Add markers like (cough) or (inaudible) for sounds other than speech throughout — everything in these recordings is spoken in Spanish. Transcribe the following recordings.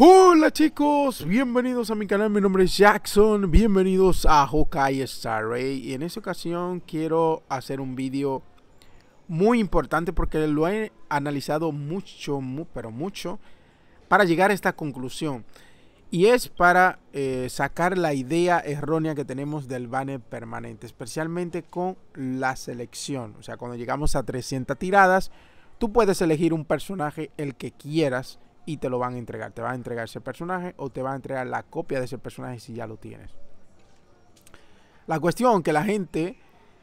Hola chicos, bienvenidos a mi canal, mi nombre es Jackson, bienvenidos a Hawkeye Star Ray y en esta ocasión quiero hacer un vídeo muy importante porque lo he analizado mucho, pero mucho para llegar a esta conclusión y es para eh, sacar la idea errónea que tenemos del banner permanente, especialmente con la selección, o sea cuando llegamos a 300 tiradas tú puedes elegir un personaje el que quieras y te lo van a entregar. Te van a entregar ese personaje o te van a entregar la copia de ese personaje si ya lo tienes. La cuestión que la gente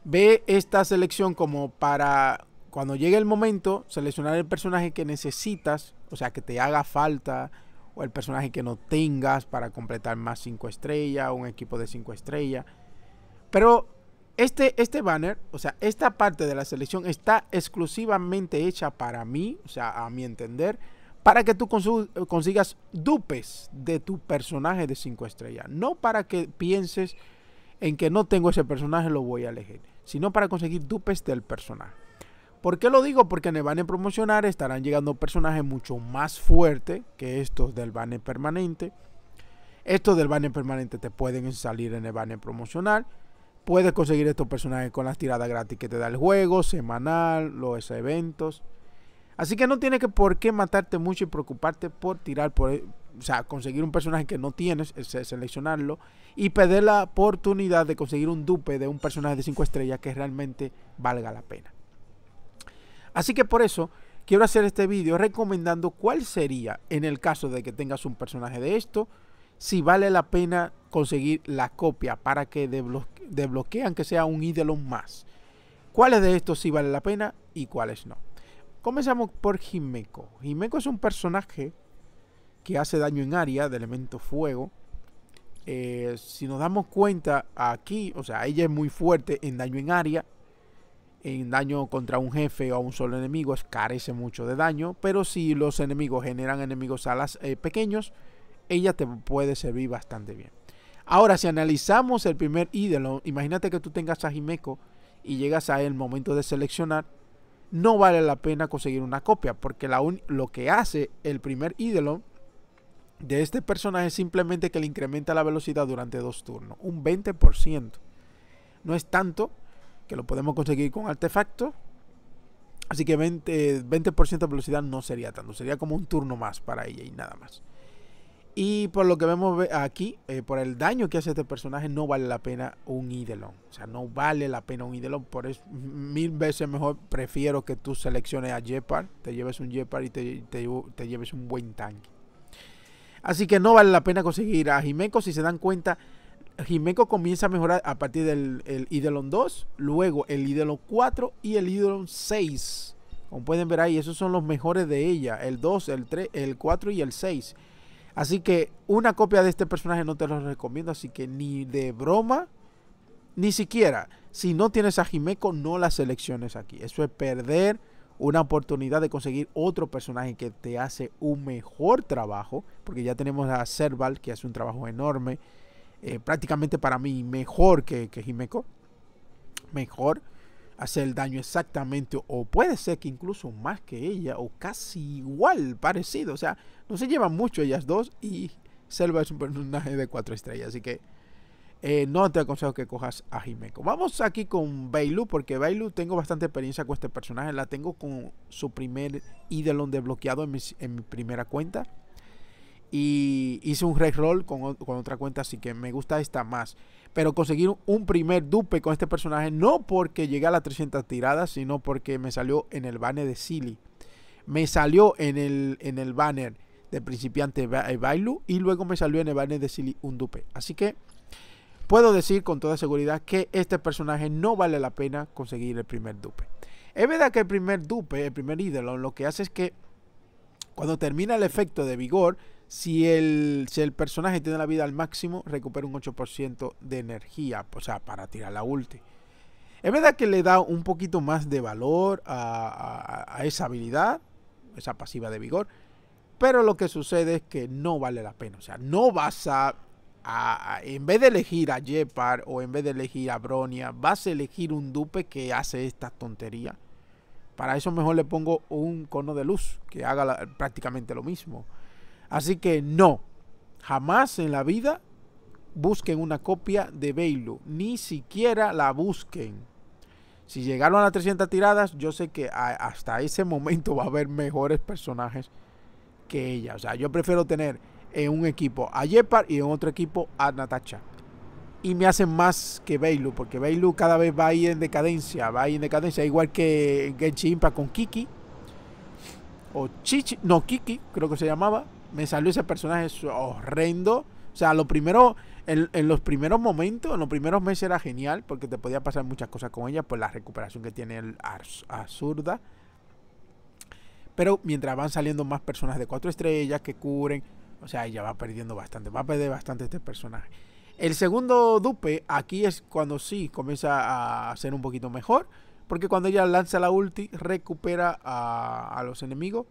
ve esta selección como para cuando llegue el momento seleccionar el personaje que necesitas, o sea, que te haga falta o el personaje que no tengas para completar más 5 estrellas, un equipo de 5 estrellas. Pero este, este banner, o sea, esta parte de la selección está exclusivamente hecha para mí, o sea, a mi entender para que tú consigas dupes de tu personaje de 5 estrellas. No para que pienses en que no tengo ese personaje, lo voy a elegir, sino para conseguir dupes del personaje. ¿Por qué lo digo? Porque en el banner promocional estarán llegando personajes mucho más fuertes que estos del banner permanente. Estos del banner permanente te pueden salir en el banner promocional. Puedes conseguir estos personajes con las tiradas gratis que te da el juego, semanal, los eventos. Así que no tienes que por qué matarte mucho y preocuparte por tirar por, e, o sea, conseguir un personaje que no tienes, seleccionarlo y perder la oportunidad de conseguir un dupe de un personaje de 5 estrellas que realmente valga la pena. Así que por eso quiero hacer este vídeo recomendando cuál sería en el caso de que tengas un personaje de esto, si vale la pena conseguir la copia para que desbloquean que sea un ídolo más. ¿Cuáles de estos sí vale la pena y cuáles no? Comenzamos por Himeko. Himeko es un personaje que hace daño en área de elemento fuego. Eh, si nos damos cuenta aquí, o sea, ella es muy fuerte en daño en área, en daño contra un jefe o a un solo enemigo, es, carece mucho de daño, pero si los enemigos generan enemigos alas las eh, pequeños, ella te puede servir bastante bien. Ahora, si analizamos el primer ídolo, imagínate que tú tengas a Jimeco y llegas a el momento de seleccionar no vale la pena conseguir una copia, porque la lo que hace el primer ídolo de este personaje es simplemente que le incrementa la velocidad durante dos turnos, un 20%. No es tanto que lo podemos conseguir con artefacto, así que 20 de velocidad no sería tanto, sería como un turno más para ella y nada más. Y por lo que vemos aquí, eh, por el daño que hace este personaje, no vale la pena un Idelon. O sea, no vale la pena un Idelon. Por eso, mil veces mejor prefiero que tú selecciones a Jepard, te lleves un Jepard y te, lleves un buen tanque. Así que no vale la pena conseguir a Jimeco. Si se dan cuenta, Jimeco comienza a mejorar a partir del el Idelon 2, luego el Idelon 4 y el Idelon 6. Como pueden ver ahí, esos son los mejores de ella. El 2, el 3, el 4 y el 6 Así que una copia de este personaje no te lo recomiendo, así que ni de broma, ni siquiera. Si no tienes a Jimeco, no la selecciones aquí. Eso es perder una oportunidad de conseguir otro personaje que te hace un mejor trabajo, porque ya tenemos a Serval, que hace un trabajo enorme, eh, prácticamente para mí mejor que, que Jimeco. Mejor hacer el daño exactamente o puede ser que incluso más que ella o casi igual, parecido. O sea, no se llevan mucho ellas dos y Selva es un personaje de cuatro estrellas, así que eh, no te aconsejo que cojas a Jimeco. Vamos aquí con Bailu, porque Bailu tengo bastante experiencia con este personaje. La tengo con su primer Idelon desbloqueado en, en mi primera cuenta. Y hice un red roll con, otra cuenta, así que me gusta esta más. Pero conseguir un primer dupe con este personaje, no porque llegué a las 300 tiradas, sino porque me salió en el banner de Silly. Me salió en el, banner de principiante eh, Bailu y luego me salió en el banner de Silly un dupe. Así que puedo decir con toda seguridad que este personaje no vale la pena conseguir el primer dupe. Es verdad que el primer dupe, el primer ídolo, lo que hace es que cuando termina el efecto de vigor, si el, si el personaje tiene la vida al máximo, recupera un 8% de energía, o sea, para tirar la ulti. Es verdad que le da un poquito más de valor a, esa habilidad, esa pasiva de vigor, pero lo que sucede es que no vale la pena. O sea, no vas a en vez de elegir a Jepar o en vez de elegir a Bronia, vas a elegir un dupe que hace esta tontería. Para eso mejor le pongo un cono de luz que haga prácticamente lo mismo. Así que no, jamás en la vida busquen una copia de Bailu ni siquiera la busquen. Si llegaron a las 300 tiradas, yo sé que hasta ese momento va a haber mejores personajes que ella. O sea, yo prefiero tener en un equipo a Jepar y en otro equipo a Natacha. Y me hacen más que Bailu, porque Bailu cada vez va a ir en decadencia, va a ir en decadencia, igual que en Impa con Kiki. O Chichi, no, Kiki, creo que se llamaba me salió ese personaje horrendo. O sea, lo primero, en, los primeros momentos, en los primeros meses era genial, porque te podía pasar muchas cosas con ella, por pues la recuperación que tiene el absurda. Pero mientras van saliendo más personas de cuatro estrellas que cubren, o sea, ella va perdiendo bastante, va a perder bastante este personaje. El segundo dupe, aquí es cuando sí comienza a ser un poquito mejor, porque cuando ella lanza la ulti, recupera a los enemigos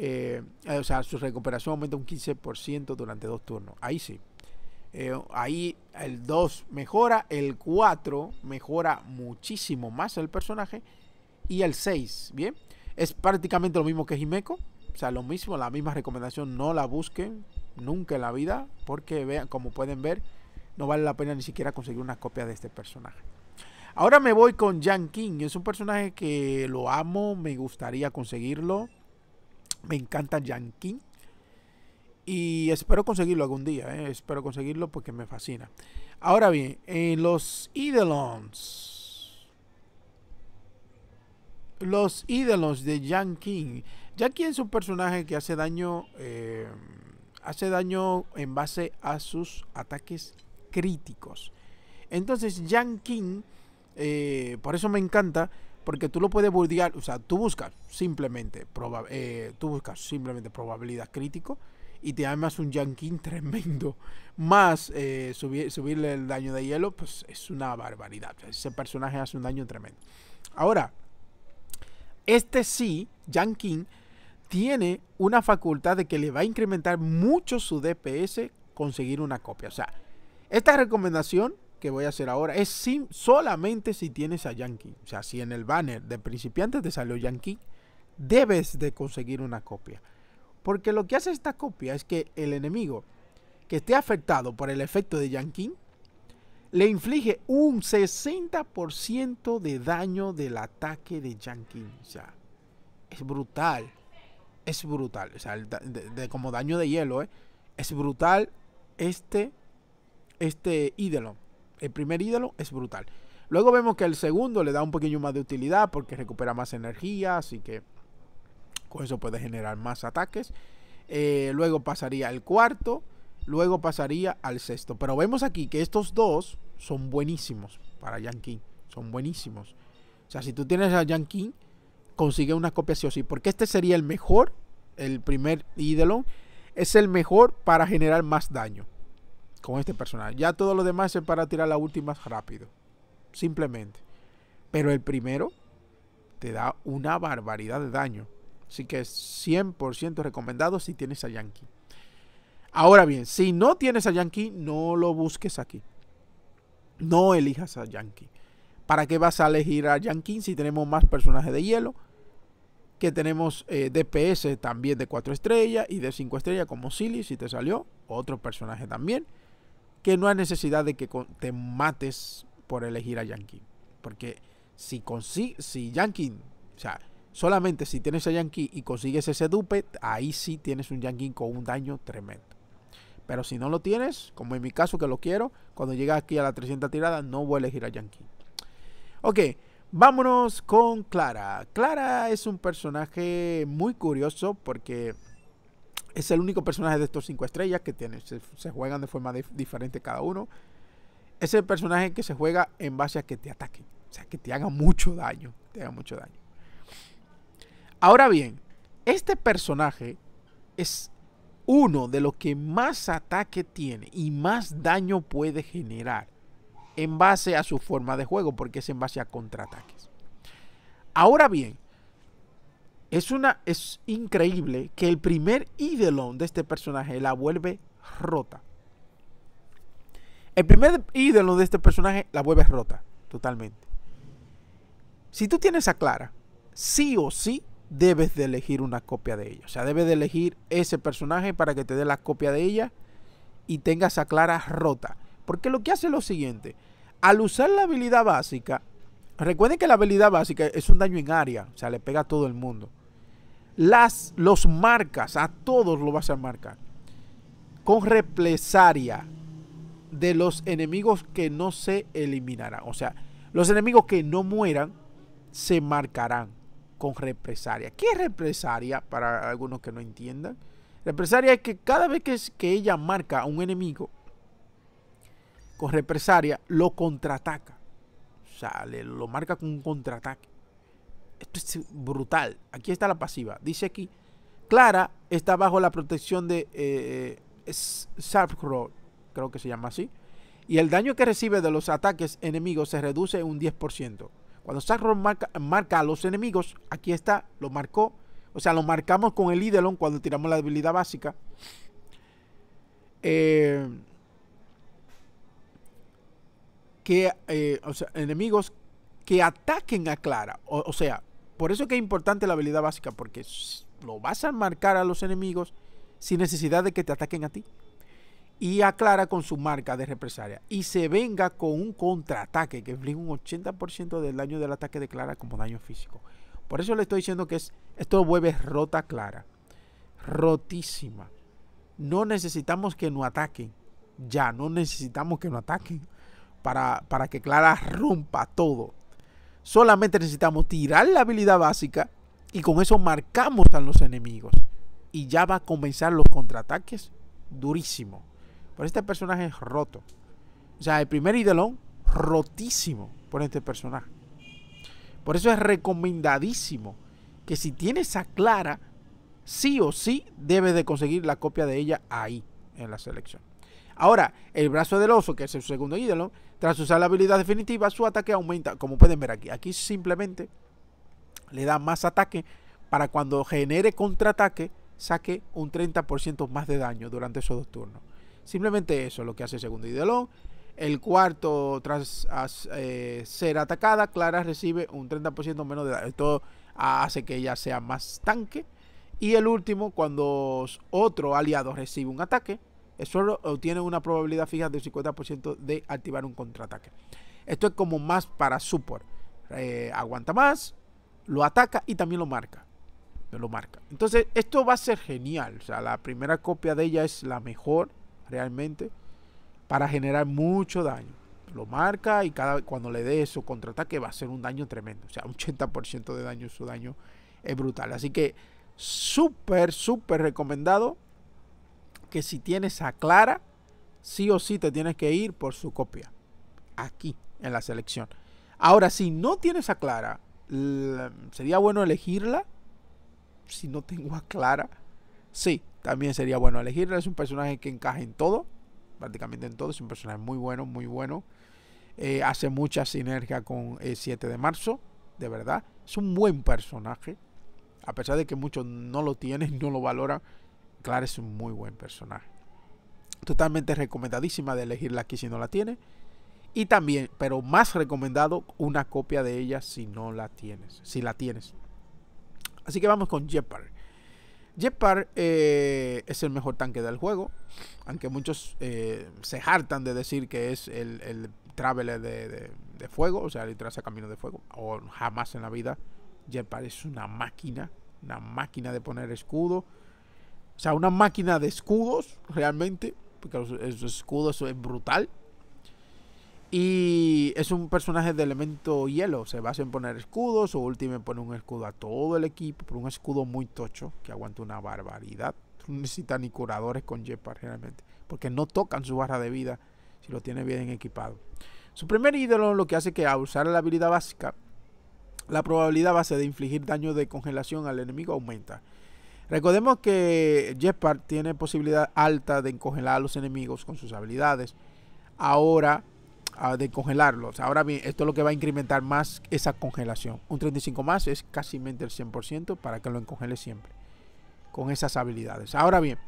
eh, eh, o sea, su recuperación aumenta un 15% durante dos turnos. Ahí sí. Eh, ahí el 2 mejora, el 4 mejora muchísimo más el personaje y el 6, ¿bien? Es prácticamente lo mismo que Jimeco, o sea, lo mismo, la misma recomendación, no la busquen nunca en la vida, porque vean, como pueden ver, no vale la pena ni siquiera conseguir una copia de este personaje. Ahora me voy con Jan King, es un personaje que lo amo, me gustaría conseguirlo, me encanta Yankee. Y espero conseguirlo algún día. Eh, espero conseguirlo porque me fascina. Ahora bien, en los idolons. Los ídolos de Yankee. King es un personaje que hace daño. Eh, hace daño en base a sus ataques críticos. Entonces, Yankee. King. Eh, por eso me encanta porque tú lo puedes burdear, o sea, tú buscas simplemente, eh, tú buscas simplemente probabilidad crítico y te da más un yankin (laughs) tremendo, más eh, subirle el daño de hielo, pues es una barbaridad. ese personaje hace un daño tremendo. Ahora, este sí, yankin, tiene una facultad de que le va a incrementar mucho su DPS conseguir una copia. O sea, esta recomendación que voy a hacer ahora es sim solamente si tienes a Yankee. O sea, si en el banner de principiantes te salió Yankee, debes de conseguir una copia. Porque lo que hace esta copia es que el enemigo que esté afectado por el efecto de Yankee le inflige un 60% de daño del ataque de Yankee. O sea, es brutal. Es brutal. de, como daño de hielo, ¿eh? es brutal este, este ídolo el primer ídolo es brutal. Luego vemos que el segundo le da un poquillo más de utilidad porque recupera más energía, así que con eso puede generar más ataques. Eh, luego pasaría al cuarto, luego pasaría al sexto. Pero vemos aquí que estos dos son buenísimos para Yankee, son buenísimos. O sea, si tú tienes a Yankee, consigue una copia sí o sí, porque este sería el mejor, el primer ídolo, es el mejor para generar más daño con este personaje. Ya todo lo demás es para tirar la última rápido. Simplemente. Pero el primero te da una barbaridad de daño. Así que es 100% recomendado si tienes a Yankee. Ahora bien, si no tienes a Yankee, no lo busques aquí. No elijas a Yankee. ¿Para qué vas a elegir a Yankee si tenemos más personajes de hielo? Que tenemos eh, DPS también de 4 estrellas y de 5 estrellas como Silly, si te salió. Otro personaje también que no hay necesidad de que te mates por elegir a Yankee. Porque si, si Yankee, o sea, solamente si tienes a Yankee y consigues ese dupe, ahí sí tienes un Yankee con un daño tremendo. Pero si no lo tienes, como en mi caso que lo quiero, cuando llega aquí a la 300 tirada, no voy a elegir a Yankee. Ok, vámonos con Clara. Clara es un personaje muy curioso porque es el único personaje de estos cinco estrellas que tiene. Se, juegan de forma diferente cada uno. Es el personaje que se juega en base a que te ataquen. O sea, que te haga mucho daño. Te haga mucho daño. Ahora bien, este personaje es uno de los que más ataque tiene y más daño puede generar en base a su forma de juego, porque es en base a contraataques. Ahora bien, es, una, es increíble que el primer ídolo de este personaje la vuelve rota. El primer ídolo de este personaje la vuelve rota, totalmente. Si tú tienes a Clara, sí o sí debes de elegir una copia de ella. O sea, debes de elegir ese personaje para que te dé la copia de ella y tengas a Clara rota. Porque lo que hace es lo siguiente. Al usar la habilidad básica, recuerden que la habilidad básica es un daño en área. O sea, le pega a todo el mundo las, los marcas, a todos lo vas a marcar, con represaria de los enemigos que no se eliminarán. O sea, los enemigos que no mueran se marcarán con represaria. ¿Qué es represalia? Para algunos que no entiendan. Represaria es que cada vez que, que ella marca a un enemigo con represalia, lo contraataca. O sea, lo marca con un contraataque. Esto es brutal. Aquí está la pasiva. Dice aquí, Clara está bajo la protección de eh, creo que se llama así. Y el daño que recibe de los ataques enemigos se reduce un 10%. Cuando Sarkroll marca, a los enemigos, aquí está, lo marcó. O sea, lo marcamos con el Idelon cuando tiramos la habilidad básica. Eh, eh, enemigos que ataquen a Clara. o, sea, por eso es que es importante la habilidad básica, porque lo vas a marcar a los enemigos sin necesidad de que te ataquen a ti. Y aclara con su marca de represalia. Y se venga con un contraataque que inflige un 80% del daño del ataque de Clara como daño físico. Por eso le estoy diciendo que es, esto vuelve rota clara. Rotísima. No necesitamos que nos ataquen. Ya, no necesitamos que nos ataquen. Para, para que Clara rompa todo. Solamente necesitamos tirar la habilidad básica y con eso marcamos a los enemigos. Y ya va a comenzar los contraataques durísimo. Por este personaje es roto. O sea, el primer idolón, rotísimo por este personaje. Por eso es recomendadísimo que si tienes a Clara, sí o sí debes de conseguir la copia de ella ahí en la selección. Ahora, el brazo del oso, que es el segundo ídolo, tras usar la habilidad definitiva, su ataque aumenta, como pueden ver aquí. Aquí simplemente le da más ataque para cuando genere contraataque, saque un 30% más de daño durante esos dos turnos. Simplemente eso es lo que hace el segundo ídolo. El cuarto, tras eh, ser atacada, Clara recibe un 30% menos de daño. Esto hace que ella sea más tanque. Y el último, cuando otro aliado recibe un ataque, solo tiene una probabilidad fija del 50% de activar un contraataque. Esto es como más para support. Eh, aguanta más, lo ataca y también lo marca. Lo marca. Entonces, esto va a ser genial. O sea, la primera copia de ella es la mejor realmente para generar mucho daño. Lo marca y cada cuando le dé su contraataque va a ser un daño tremendo. O sea, un 80% de daño, su daño es brutal. Así que súper, súper recomendado que si tienes a Clara, sí o sí te tienes que ir por su copia. Aquí, en la selección. Ahora, si no tienes a Clara, ¿sería bueno elegirla? Si no tengo a Clara, sí, también sería bueno elegirla. Es un personaje que encaja en todo, prácticamente en todo. Es un personaje muy bueno, muy bueno. Eh, hace mucha sinergia con el eh, 7 de marzo, de verdad. Es un buen personaje. A pesar de que muchos no lo tienen, (laughs) no lo valoran, Clara es un muy buen personaje. Totalmente recomendadísima de elegirla aquí si no la tiene. Y también, pero más recomendado, una copia de ella si no la tienes. Si la tienes. Así que vamos con Jeppard. Jeppard eh, es el mejor tanque del juego. Aunque muchos eh, se hartan de decir que es el, el traveler de, fuego. O sea, literal traza camino de fuego. O jamás en la vida. Jeppard es una máquina. Una máquina de poner escudo o sea, una máquina de escudos, realmente, porque su escudo es brutal. Y es un personaje de elemento hielo, se basa en poner escudos, su último pone un escudo a todo el equipo, por un escudo muy tocho, que aguanta una barbaridad. No necesita ni curadores con Jeppard realmente, porque no tocan su barra de vida si lo tiene bien equipado. Su primer ídolo lo que hace que al usar la habilidad básica, la probabilidad base de infligir daño de congelación al enemigo aumenta. Recordemos que Jepard tiene posibilidad alta de encongelar a los enemigos con sus habilidades. Ahora, ah, de congelarlos. Ahora bien, esto es lo que va a incrementar más esa congelación. Un 35 más es casi el 100% para que lo encongele siempre. Con esas habilidades. Ahora bien,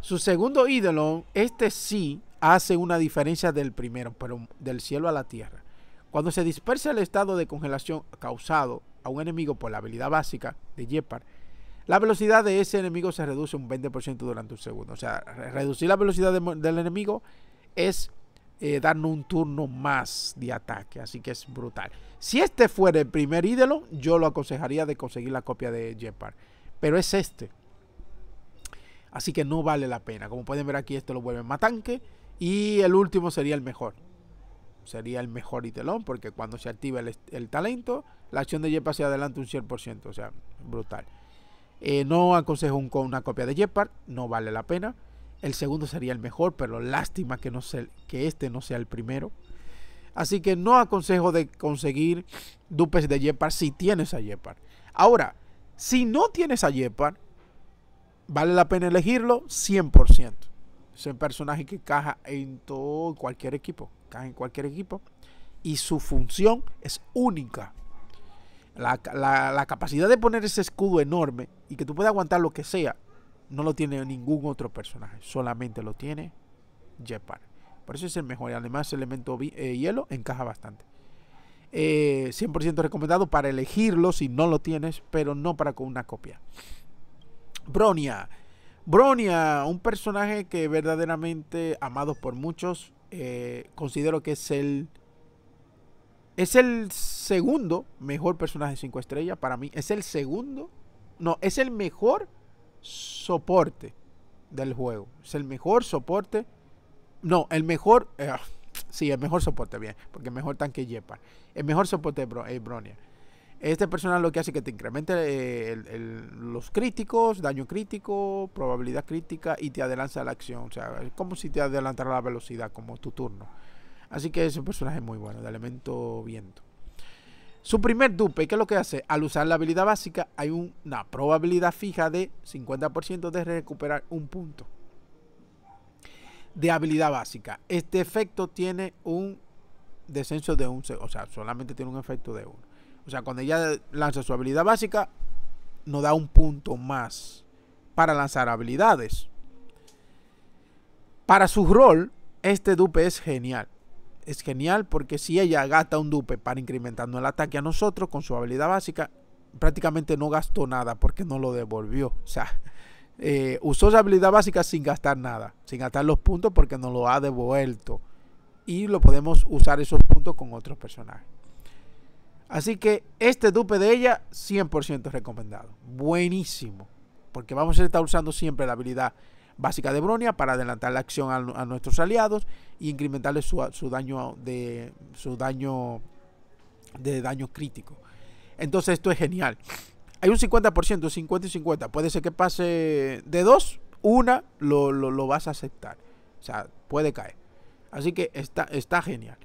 su segundo ídolo, este sí hace una diferencia del primero, pero del cielo a la tierra. Cuando se disperse el estado de congelación causado a un enemigo por la habilidad básica de Jeppar. La velocidad de ese enemigo se reduce un 20% durante un segundo. O sea, reducir la velocidad del enemigo es eh, darnos un turno más de ataque. Así que es brutal. Si este fuera el primer ídolo, yo lo aconsejaría de conseguir la copia de Jeppard. Pero es este. Así que no vale la pena. Como pueden ver aquí, este lo vuelve más tanque. Y el último sería el mejor. Sería el mejor ídolo porque cuando se activa el, talento, la acción de Jepa se adelanta un 100%. O sea, brutal. Eh, no aconsejo una copia de yeppar no vale la pena. El segundo sería el mejor, pero lástima que, no que este no sea el primero. Así que no aconsejo de conseguir dupes de yeppar si tienes a yeppar Ahora, si no tienes a yeppar vale la pena elegirlo 100%. Es un personaje que caja en todo cualquier equipo, caja en cualquier equipo y su función es única la, capacidad de poner ese escudo enorme y que tú puedas aguantar lo que sea, no lo tiene ningún otro personaje. Solamente lo tiene Jepard. Por eso es el mejor. Y además, el elemento eh, hielo encaja bastante. 100% eh, recomendado para elegirlo si no lo tienes, pero no para con una copia. Bronia. Bronia, un personaje que verdaderamente amado por muchos. Eh, considero que es el es el segundo mejor personaje de 5 estrellas para mí. Es el segundo. No, es el mejor soporte del juego. Es el mejor soporte. No, el mejor. Eh, (laughs) sí, el mejor soporte, bien. Porque el mejor tanque Jepa. El mejor soporte es eh, Bronia. Este personaje lo que hace es que te incremente eh, los críticos, daño crítico, probabilidad crítica y te adelanta la acción. O sea, es como si te adelantara la velocidad, como tu turno. Así que es un personaje muy bueno, de elemento viento. Su primer dupe, ¿qué es lo que hace? Al usar la habilidad básica hay una probabilidad fija de 50% de recuperar un punto de habilidad básica. Este efecto tiene un descenso de un... O sea, solamente tiene un efecto de uno. O sea, cuando ella lanza su habilidad básica, no da un punto más para lanzar habilidades. Para su rol, este dupe es genial es genial porque si ella gasta un dupe para incrementando el ataque a nosotros con su habilidad básica, prácticamente no gastó nada porque no lo devolvió. O sea, (laughs) eh, usó su habilidad básica sin gastar nada, sin gastar los puntos porque no lo ha devuelto. Y lo podemos usar esos puntos con otros personajes. Así que este dupe de ella, 100% recomendado. Buenísimo. Porque vamos a estar usando siempre la habilidad básica de Bronia para adelantar la acción a, nuestros aliados y incrementarle su, daño de su daño de daño crítico. Entonces esto es genial. Hay un 50%, 50 y 50. Puede ser que pase de dos, una lo, vas a aceptar. O sea, puede caer. Así que está, está genial.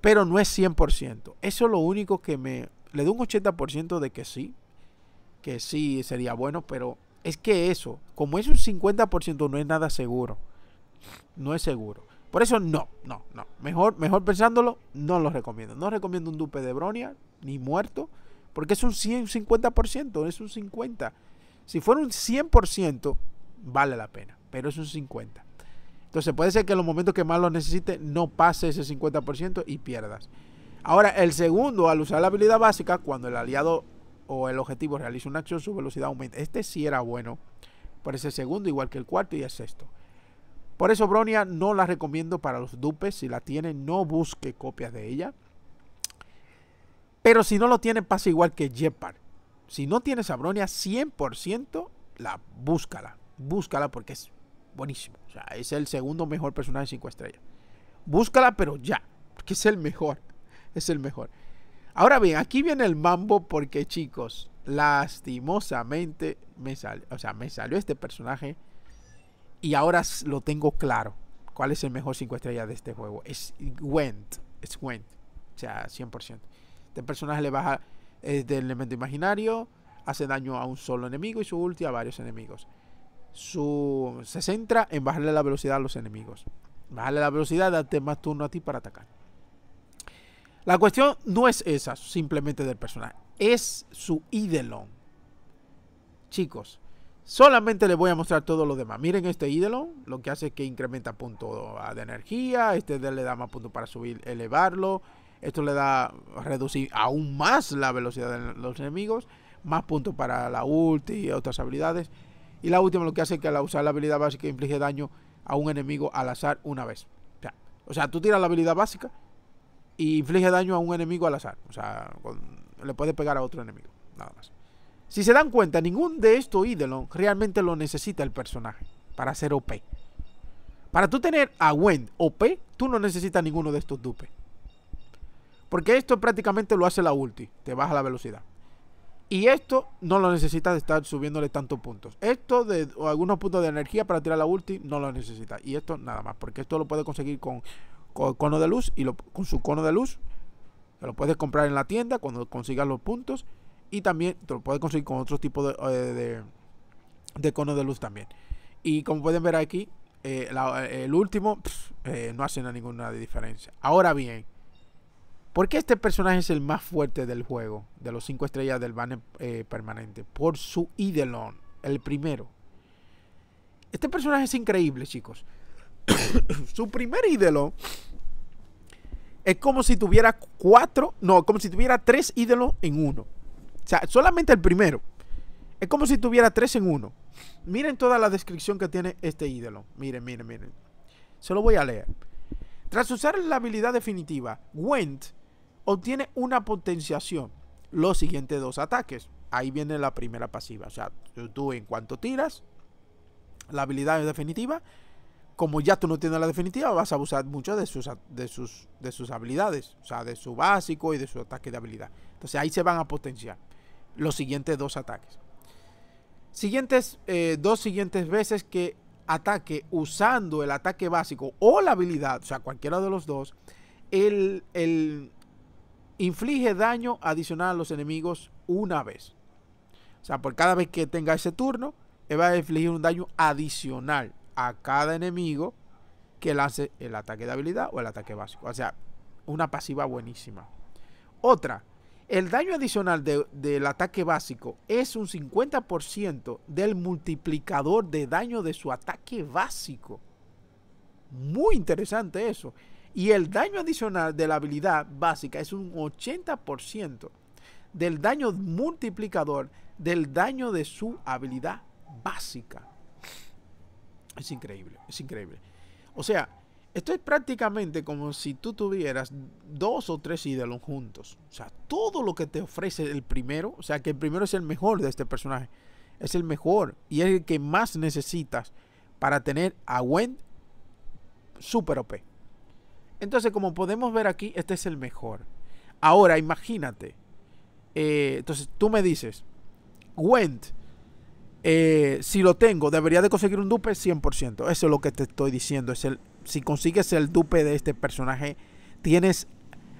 Pero no es 100%. Eso es lo único que me... Le doy un 80% de que sí. Que sí sería bueno, pero es que eso, como es un 50%, no es nada seguro. No es seguro. Por eso no, no, no. Mejor, mejor pensándolo, no lo recomiendo. No recomiendo un dupe de Bronia, ni muerto, porque es un 50%. es un 50%. Si fuera un 100%, vale la pena, pero es un 50%. Entonces puede ser que en los momentos que más lo necesite, no pase ese 50% y pierdas. Ahora, el segundo, al usar la habilidad básica, cuando el aliado o el objetivo realiza una acción, su velocidad aumenta. Este sí era bueno para ese segundo, igual que el cuarto y el sexto. Por eso Bronia no la recomiendo para los dupes. Si la tienen, no busque copias de ella. Pero si no lo tienen, pasa igual que Jeppard. Si no tienes a Bronia 100%, la, búscala. Búscala porque es buenísimo. O sea, es el segundo mejor personaje de 5 estrellas. Búscala, pero ya. Porque es el mejor. Es el mejor. Ahora bien, aquí viene el mambo porque chicos, lastimosamente me salió, o sea, me salió este personaje y ahora lo tengo claro. ¿Cuál es el mejor 5 estrellas de este juego? Es Gwent, es Gwent, o sea, 100%. Este personaje le baja el del elemento imaginario, hace daño a un solo enemigo y su ulti a varios enemigos. Su, se centra en bajarle la velocidad a los enemigos. Bajarle la velocidad, darte más turno a ti para atacar. La cuestión no es esa simplemente del personaje, es su ídolo. Chicos, solamente les voy a mostrar todo lo demás. Miren este ídolo, lo que hace es que incrementa punto de energía, este le da más puntos para subir, elevarlo, esto le da reducir aún más la velocidad de los enemigos, más puntos para la ulti y otras habilidades. Y la última lo que hace es que al usar la habilidad básica inflige daño a un enemigo al azar una vez. o sea tú tiras la habilidad básica y inflige daño a un enemigo al azar. O sea, le puede pegar a otro enemigo, nada más. Si se dan cuenta, ningún de estos ídolos realmente lo necesita el personaje para ser OP. Para tú tener a Wend OP, tú no necesitas ninguno de estos dupes. Porque esto prácticamente lo hace la ulti, te baja la velocidad. Y esto no lo necesitas de estar subiéndole tantos puntos. Esto de algunos puntos de energía para tirar la ulti no lo necesitas. Y esto nada más, porque esto lo puedes conseguir con cono de luz y con su cono de luz. Te lo puedes comprar en la tienda cuando consigas los puntos. Y también te lo puedes conseguir con otro tipo de, eh, de, cono de luz también. Y como pueden ver aquí, eh, eh, el último no hace ninguna diferencia. Ahora bien, ¿por qué este personaje es el más fuerte del juego? De los 5 estrellas del banner permanente. Por su Idelon, el primero. Este personaje es increíble, chicos. (coughs) su primer ídolo es como si tuviera cuatro, no, como si tuviera tres ídolos en uno. O sea, solamente el primero. Es como si tuviera tres en uno. Miren toda la descripción que tiene este ídolo. Miren, miren, miren. Se lo voy a leer. Tras usar la habilidad definitiva, Went obtiene una potenciación. Los siguientes dos ataques. Ahí viene la primera pasiva. O sea, tú en cuanto tiras la habilidad definitiva, como ya tú no tienes la definitiva, vas a abusar mucho de sus, de sus, de sus habilidades, o sea, de su básico y de su ataque de habilidad. Entonces ahí se van a potenciar los siguientes dos ataques. Siguientes, eh, dos siguientes veces que ataque usando el ataque básico o la habilidad, o sea, cualquiera de los dos, el, inflige daño adicional a los enemigos una vez. O sea, por cada vez que tenga ese turno, va a infligir un daño adicional a cada enemigo que lance el ataque de habilidad o el ataque básico. O sea, una pasiva buenísima. Otra, el daño adicional del ataque básico es un 50% del multiplicador de daño de su ataque básico. Muy interesante eso. Y el daño adicional de la habilidad básica es un 80% del daño multiplicador del daño de su habilidad básica. Es increíble, es increíble. O sea, esto es prácticamente como si tú tuvieras dos o tres ídolos juntos. O sea, todo lo que te ofrece el primero, o sea, que el primero es el mejor de este personaje. Es el mejor y es el que más necesitas para tener a Gwen super OP. Entonces, como podemos ver aquí, este es el mejor. Ahora, imagínate. Eh, entonces, tú me dices, went eh, si lo tengo, debería de conseguir un dupe 100%. Eso es lo que te estoy diciendo. Es el, si consigues el dupe de este personaje, tienes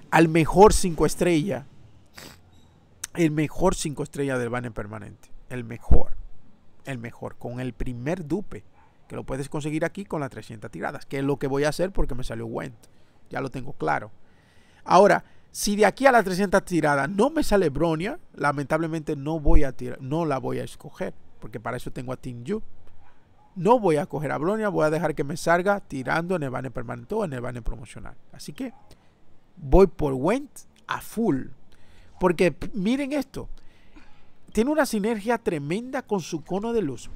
al mejor 5 estrella, El mejor 5 estrella del banner permanente. El mejor. El mejor. Con el primer dupe. Que lo puedes conseguir aquí con las 300 tiradas. Que es lo que voy a hacer porque me salió Went. Ya lo tengo claro. Ahora, si de aquí a las 300 tiradas no me sale Bronia, lamentablemente no, voy a tirar, no la voy a escoger porque para eso tengo a Team Yu, No voy a coger a Blonia, voy a dejar que me salga tirando en el banner permanente o en el banner promocional. Así que voy por Went a full. Porque miren esto, tiene una sinergia tremenda con su cono de luz.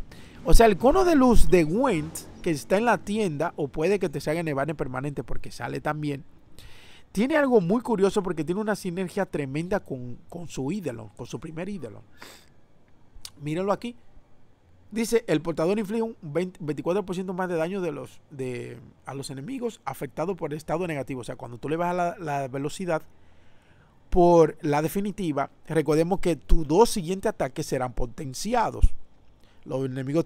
O sea, el cono de luz de Went, que está en la tienda, o puede que te salga en el banner permanente porque sale también, tiene algo muy curioso porque tiene una sinergia tremenda con, con su ídolo, con su primer ídolo. Mírenlo aquí. Dice, el portador inflige un 24% más de daño de los, de, a los enemigos afectados por el estado negativo. O sea, cuando tú le bajas la, velocidad por la definitiva, recordemos que tus dos siguientes ataques serán potenciados. Los enemigos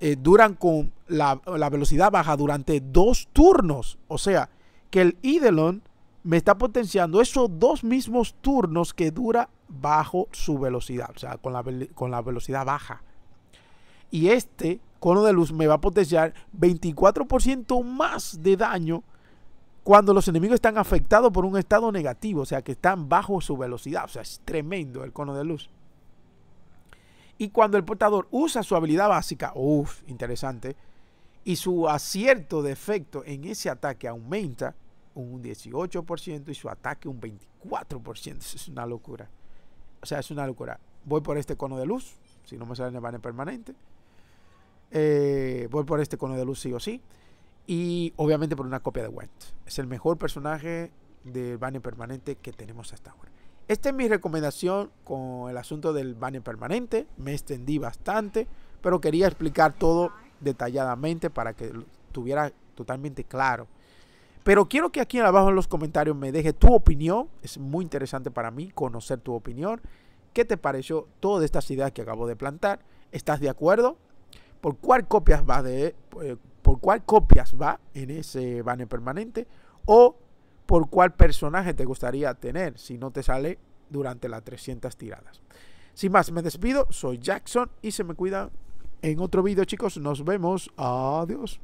eh, duran con la, velocidad baja durante dos turnos. O sea, que el Idelon me está potenciando esos dos mismos turnos que dura bajo su velocidad. O sea, con la velocidad baja. Y este cono de luz me va a potenciar 24% más de daño cuando los enemigos están afectados por un estado negativo, o sea, que están bajo su velocidad. O sea, es tremendo el cono de luz. Y cuando el portador usa su habilidad básica, uff, interesante, y su acierto de efecto en ese ataque aumenta un 18% y su ataque un 24%. Eso es una locura. O sea, es una locura. Voy por este cono de luz, si no me sale en el banner permanente. Eh, voy por este cono de luz sí o sí. Y obviamente por una copia de Went. Es el mejor personaje del banner permanente que tenemos hasta ahora. Esta es mi recomendación con el asunto del banner permanente. Me extendí bastante, pero quería explicar todo detalladamente para que estuviera totalmente claro. Pero quiero que aquí abajo en los comentarios me deje tu opinión. Es muy interesante para mí conocer tu opinión. ¿Qué te pareció todas estas ideas que acabo de plantar? ¿Estás de acuerdo? por cuál copias va de eh, por copias va en ese banner permanente o por cuál personaje te gustaría tener si no te sale durante las 300 tiradas. Sin más, me despido, soy Jackson y se me cuida en otro vídeo chicos, nos vemos, adiós.